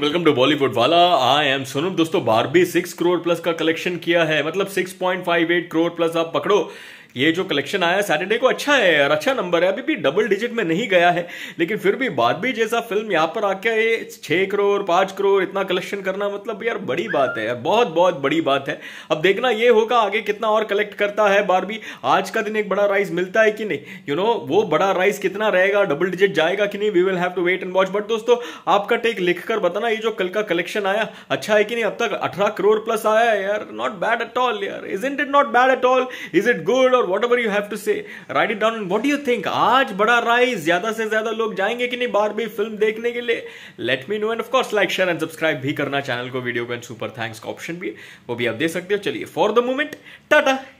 welcome to Bollywood वाला आई am Sonam दोस्तों Barbie six crore plus का कलेक्शन किया है मतलब six point five eight crore plus आप पकड़ो ये जो कलेक्शन आया सैटरडे को अच्छा है यार अच्छा नंबर है अभी भी डबल डिजिट में नहीं गया है लेकिन फिर भी बाद भी जैसा फिल्म यहाँ पर आके ये छः करोड़ पाँच करोड़ इतना कलेक्शन करना मतलब यार बड़ी बात है यार बहुत बहुत बड़ी बात है अब देखना ये होगा आगे कितना और कलेक्ट करता है बार भी आज का दिन एक बड़ा राइज मिलता है कि नहीं यू you नो know, वो बड़ा राइज कितना रहेगा डबल डिजिट जाएगा कि नहीं we will have to wait and watch but दोस्तों आपका टेक लिख कर बताना ये जो कल का कलेक्शन आया अच्छा है कि नहीं अब तक अठारह करोड़ प्लस आया है यार नॉट बैड एट ऑल यार is it not bad at all is it good और और whatever you have to say write it down what you think आज बड़ा राइज ज्यादा से ज्यादा लोग जाएंगे कि नहीं बार भी फिल्म देखने के लिए let me know and of course like share and subscribe भी करना चैनल को वीडियो को एंड सुपर थैंक्स का ऑप्शन भी वो भी आप दे सकते हो चलिए फॉर द मोमेंट टाटा